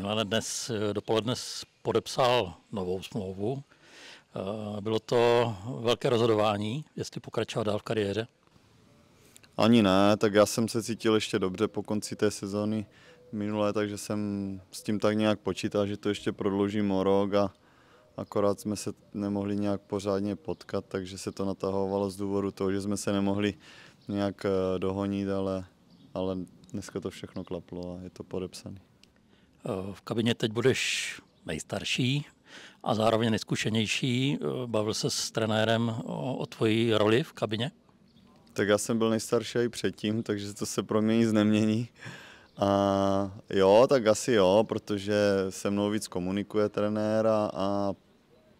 Milane dnes eh, dopoledne podepsal novou smlouvu. Eh, bylo to velké rozhodování, jestli pokračovat dál v kariéře? Ani ne, tak já jsem se cítil ještě dobře po konci té sezóny minulé, takže jsem s tím tak nějak počítal, že to ještě prodloužím o rok a akorát jsme se nemohli nějak pořádně potkat, takže se to natahovalo z důvodu toho, že jsme se nemohli nějak eh, dohonit, ale, ale dneska to všechno klaplo a je to podepsané. Eh, v kabině teď budeš nejstarší a zároveň nejzkušenější. Eh, bavil se s trenérem o, o tvoji roli v kabině? Tak já jsem byl nejstarší i předtím, takže to se pro mě nic nemění. A jo, tak asi jo, protože se mnou víc komunikuje trenér a, a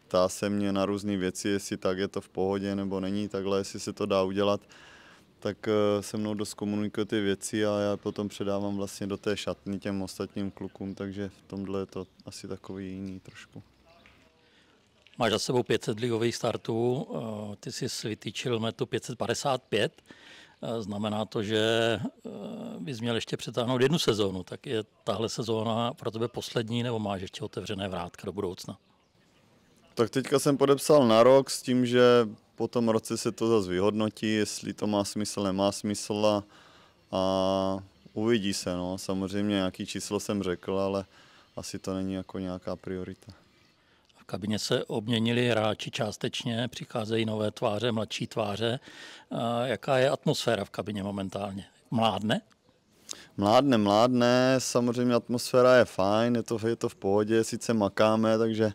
ptá se mě na různé věci, jestli tak je to v pohodě nebo není takhle, jestli se to dá udělat tak eh, se mnou dost komunikuje ty věci a já potom předávám vlastně do té šatny těm ostatním klukům, takže v tomhle je to asi takový jiný trošku. Máš za sebou 500 ligových startů, eh, ty jsi vytýčil metu 555, eh, znamená to, že bys měl ještě přetáhnout jednu sezónu, tak je tahle sezóna pro tebe poslední nebo máš ještě otevřené vrátka do budoucna? Tak teďka jsem podepsal na rok s tím, že po tom roce se to zase vyhodnotí, jestli to má smysl, nemá smysl a, a uvidí se. No. Samozřejmě nějaký číslo jsem řekl, ale asi to není jako nějaká priorita. V kabině se obměnili hráči částečně, přicházejí nové tváře, mladší tváře. A jaká je atmosféra v kabině momentálně? Mládne? Mládne, mládne, samozřejmě atmosféra je fajn, je to, je to v pohodě, sice makáme, takže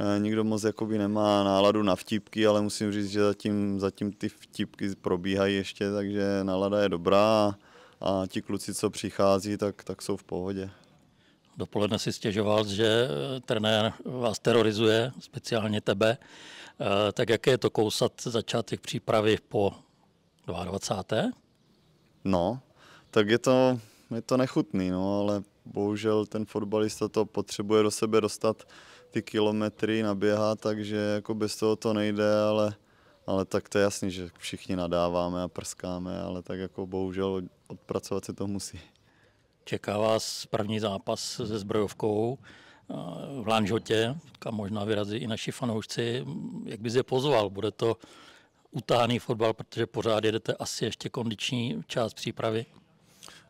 Eh, nikdo moc jakoby nemá náladu na vtipky, ale musím říct, že zatím, zatím ty vtipky probíhají ještě, takže nálada je dobrá a ti kluci, co přichází, tak, tak jsou v pohodě. Dopoledne si stěžoval, že eh, trenér vás terorizuje, speciálně tebe. Eh, tak jaké je to kousat začátek přípravy po 22. No, tak je to, je to nechutný, no, ale bohužel ten fotbalista to potřebuje do sebe dostat ty kilometry, naběhat, takže jako bez toho to nejde, ale, ale tak to je jasný, že všichni nadáváme a prskáme, ale tak jako bohužel odpracovat se to musí. Čeká vás první zápas se zbrojovkou eh, v Lanžotě, kam možná vyrazí i naši fanoušci. Jak bys je pozval? Bude to utáhaný fotbal, protože pořád jedete asi ještě kondiční část přípravy?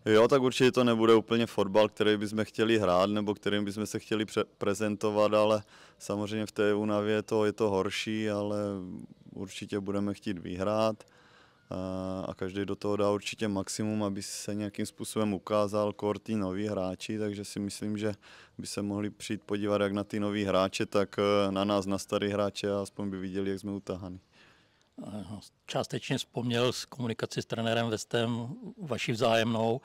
Jo, tak určitě to nebude úplně fotbal, který bychom chtěli hrát nebo kterým bychom se chtěli pře- prezentovat, ale samozřejmě v té únavě to, je to horší, ale určitě budeme chtít vyhrát a, a každý do toho dá určitě maximum, aby se nějakým způsobem ukázal korty noví hráči, takže si myslím, že by se mohli přijít podívat jak na ty noví hráče, tak eh, na nás, na starý hráče a aspoň by viděli, jak jsme utahani částečně vzpomněl s komunikaci s trenérem Vestem vaši vzájemnou,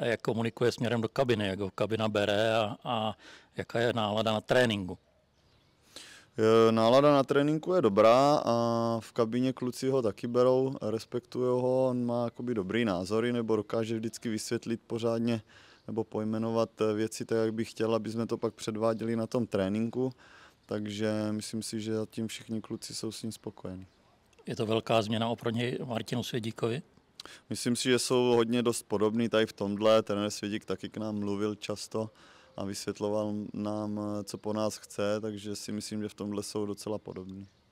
jak komunikuje směrem do kabiny, jak ho kabina bere a, a jaká je nálada na tréninku. E, nálada na tréninku je dobrá a v kabině kluci ho taky berou, respektují ho, on má jakoby dobrý názory nebo dokáže vždycky vysvětlit pořádně nebo pojmenovat e, věci tak, jak bych chtěl, aby jsme to pak předváděli na tom tréninku. Takže myslím si, že zatím všichni kluci jsou s ním spokojeni. Je to velká změna oproti Martinu Svědíkovi? Myslím si, že jsou hodně dost podobný tady v tomhle. Trenér Svědík taky k nám mluvil často a vysvětloval nám, co po nás chce, takže si myslím, že v tomhle jsou docela podobní.